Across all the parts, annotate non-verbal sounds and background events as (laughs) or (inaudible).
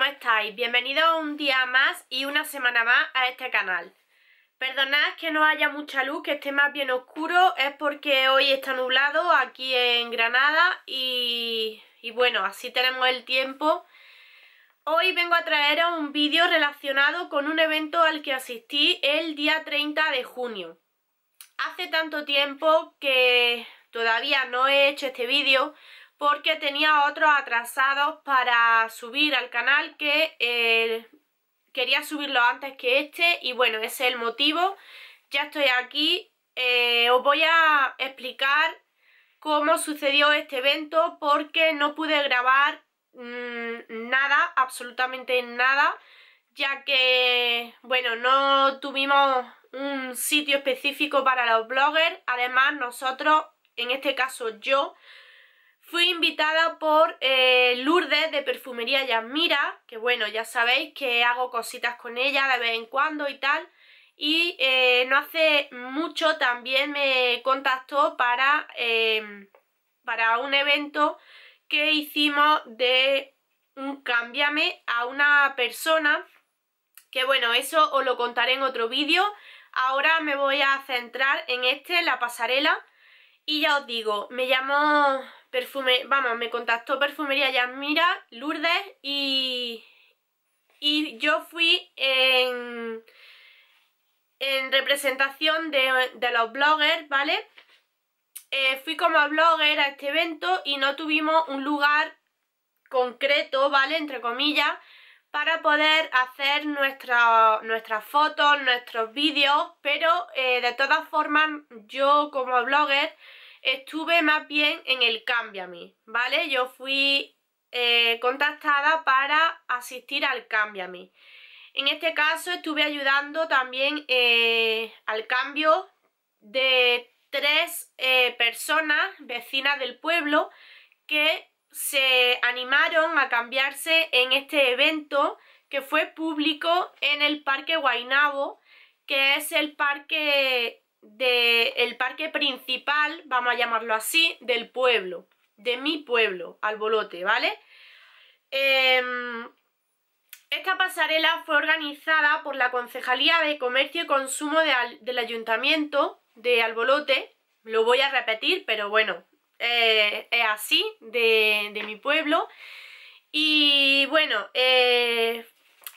¿cómo estáis? Bienvenidos un día más y una semana más a este canal. Perdonad que no haya mucha luz, que esté más bien oscuro, es porque hoy está nublado aquí en Granada y, y bueno, así tenemos el tiempo. Hoy vengo a traeros un vídeo relacionado con un evento al que asistí el día 30 de junio. Hace tanto tiempo que todavía no he hecho este vídeo, porque tenía otros atrasados para subir al canal que eh, quería subirlo antes que este y bueno, ese es el motivo. Ya estoy aquí, eh, os voy a explicar cómo sucedió este evento porque no pude grabar mm, nada, absolutamente nada, ya que, bueno, no tuvimos un sitio específico para los bloggers, además nosotros, en este caso yo, Fui invitada por eh, Lourdes de Perfumería Yasmira, que bueno, ya sabéis que hago cositas con ella de vez en cuando y tal. Y eh, no hace mucho también me contactó para, em, para un evento que hicimos de un cámbiame a una persona. Que bueno, eso os lo contaré en otro vídeo. Ahora me voy a centrar en este, la pasarela. Y ya os digo, me llamó perfume, vamos, me contactó Perfumería Yasmira, Lourdes y, y yo fui en, en representación de, los bloggers, ¿vale? Eh, fui como blogger a este evento y no tuvimos un lugar concreto, ¿vale? Entre comillas, para poder hacer nuestras fotos, nuestros vídeos, pero eh, de todas formas yo como blogger estuve más bien en el Cámbiame, ¿vale? Yo fui eh, contactada para asistir al Cámbiame. En este caso estuve ayudando también eh, al cambio de tres eh, personas vecinas del pueblo que se animaron a cambiarse en este evento que fue público en el Parque Guainabo, que es el parque del parque principal, vamos a llamarlo así, del pueblo, de mi pueblo, Albolote, ¿vale? Em, esta pasarela fue organizada por la Concejalía de Comercio y Consumo del Ayuntamiento de Albolote. Lo voy a repetir, pero bueno, eh, es así, de, mi pueblo. Y bueno, eh,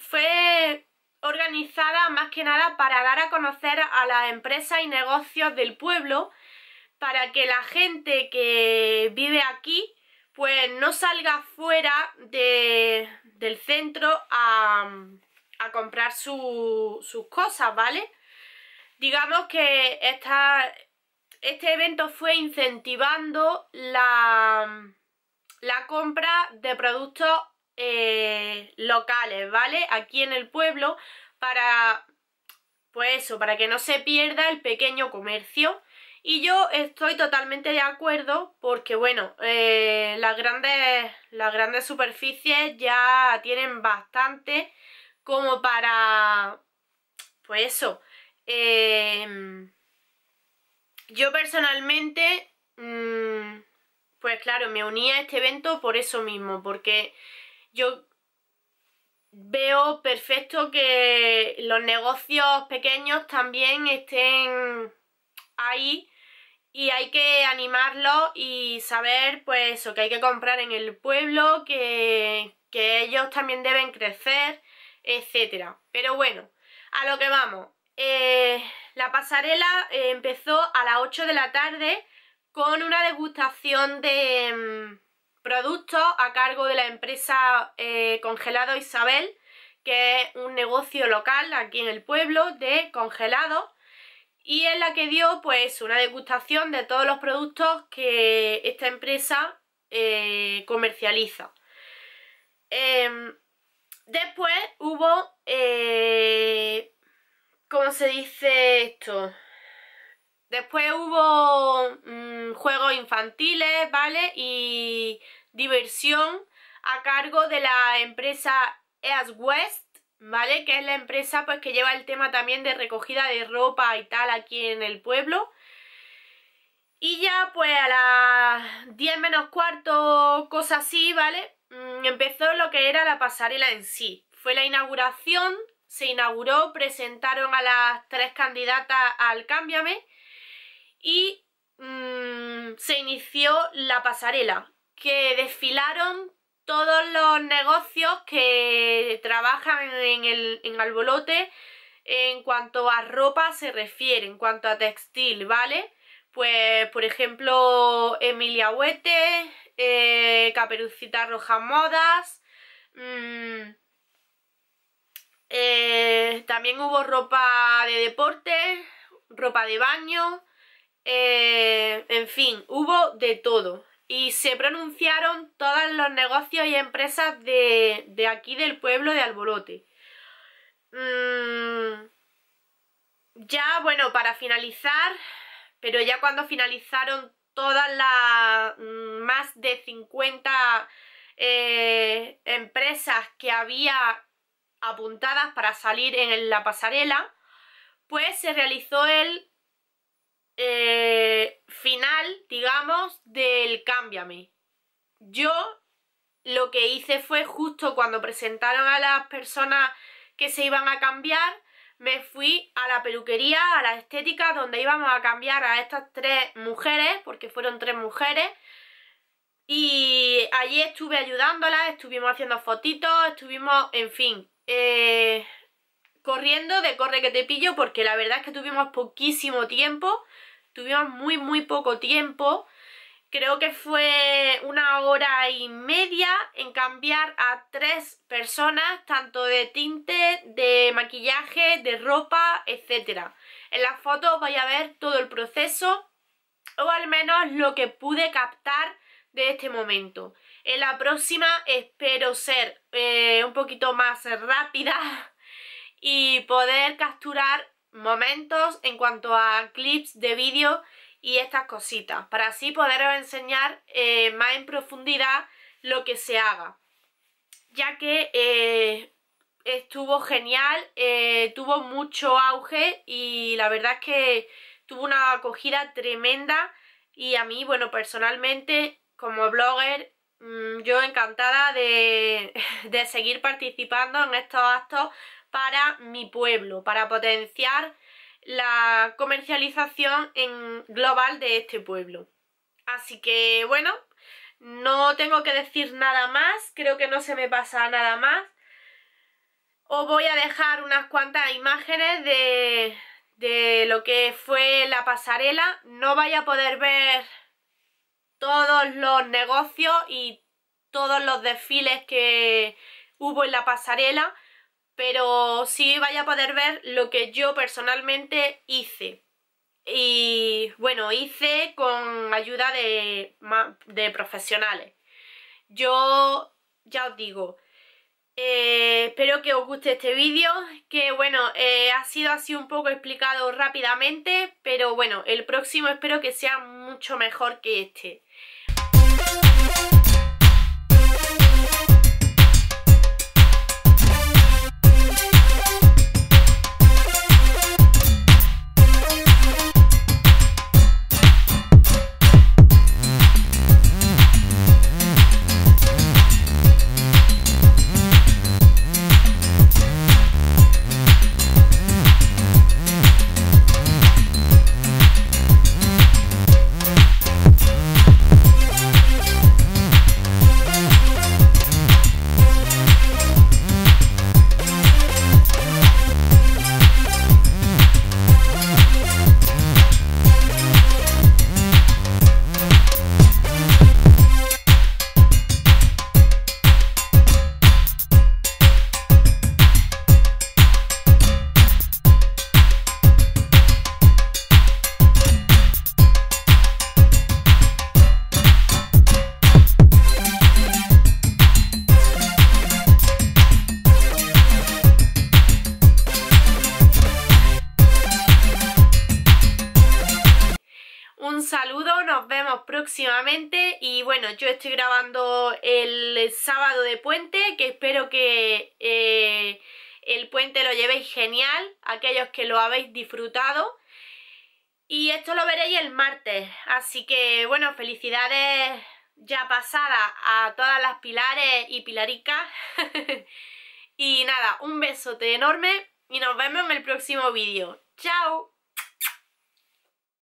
fue organizada más que nada para dar a conocer a las empresas y negocios del pueblo para que la gente que vive aquí pues no salga fuera del centro a, comprar sus cosas, ¿vale? Digamos que esta, este evento fue incentivando la, la compra de productos eh, locales, ¿vale? Aquí en el pueblo para, pues eso, para que no se pierda el pequeño comercio. Y yo estoy totalmente de acuerdo porque, bueno, eh, las, grandes, las grandes superficies ya tienen bastante como para, pues eso, em, yo personalmente, mm, pues claro, me uní a este evento por eso mismo, porque yo veo perfecto que los negocios pequeños también estén ahí y hay que animarlos y saber pues que hay que comprar en el pueblo, que, ellos también deben crecer, etcétera. Pero bueno, a lo que vamos. Eh, la pasarela eh, empezó a las 8 de la tarde con una degustación de mm, productos a cargo de la empresa eh, Congelado Isabel, que es un negocio local aquí en el pueblo de Congelado, y en la que dio pues una degustación de todos los productos que esta empresa eh, comercializa. Em, después hubo, eh, ¿cómo se dice esto? Después hubo mm, juegos infantiles, ¿vale? Y diversión a cargo de la empresa East West, ¿vale? Que es la empresa pues que lleva el tema también de recogida de ropa y tal aquí en el pueblo. Y ya pues a las 10 menos cuarto, cosa así, ¿vale? Mm, empezó lo que era la pasarela en sí. Fue la inauguración, se inauguró, presentaron a las tres candidatas al Cámbiame y mm, se inició la pasarela, que desfilaron todos los negocios que trabajan en, el, en Albolote en cuanto a ropa se refiere, en cuanto a textil, ¿vale? Pues, por ejemplo, Emilia Huete, eh, Caperucita Roja Modas, mm, eh, también hubo ropa de deporte, ropa de baño, eh, en fin, hubo de todo. Y se pronunciaron todos los negocios y empresas de, aquí del pueblo de Alborote. Mm, ya, bueno, para finalizar, pero ya cuando finalizaron todas las mm, más de 50 eh, empresas que había apuntadas para salir en la pasarela, pues se realizó el eh, final, digamos, del Cámbiame. Yo lo que hice fue justo cuando presentaron a las personas que se iban a cambiar, me fui a la peluquería, a la estética, donde íbamos a cambiar a estas tres mujeres, porque fueron tres mujeres. Y allí estuve ayudándolas, estuvimos haciendo fotitos, estuvimos, en fin. Eh, corriendo de corre que te pillo porque la verdad es que tuvimos poquísimo tiempo, tuvimos muy muy poco tiempo, creo que fue una hora y media en cambiar a tres personas, tanto de tinte, de maquillaje, de ropa, etc. En las fotos vais a ver todo el proceso o al menos lo que pude captar de este momento. En la próxima espero ser eh, un poquito más rápida y poder capturar momentos en cuanto a clips de vídeo y estas cositas para así poderos enseñar eh, más en profundidad lo que se haga ya que eh, estuvo genial, eh, tuvo mucho auge y la verdad es que tuvo una acogida tremenda y a mí, bueno, personalmente como blogger mm, yo encantada de, (laughs) de seguir participando en estos actos para mi pueblo, para potenciar la comercialización global de este pueblo. Así que bueno, no tengo que decir nada más, creo que no se me pasa nada más. Os voy a dejar unas cuantas imágenes de, de lo que fue la pasarela. No vais a poder ver todos los negocios y todos los desfiles que hubo en la pasarela, pero sí vaya a poder ver lo que yo personalmente hice. Y bueno, hice con ayuda de, de profesionales. Yo ya os digo, eh, espero que os guste este vídeo, que bueno, eh, ha sido así un poco explicado rápidamente, pero bueno, el próximo espero que sea mucho mejor que este. próximamente y bueno, yo estoy grabando el sábado de puente, que espero que eh, el puente lo llevéis genial, aquellos que lo habéis disfrutado. Y esto lo veréis el martes, así que bueno, felicidades ya pasadas a todas las pilares y pilaricas. (laughs) y nada, un besote enorme y nos vemos en el próximo vídeo. ¡Chao!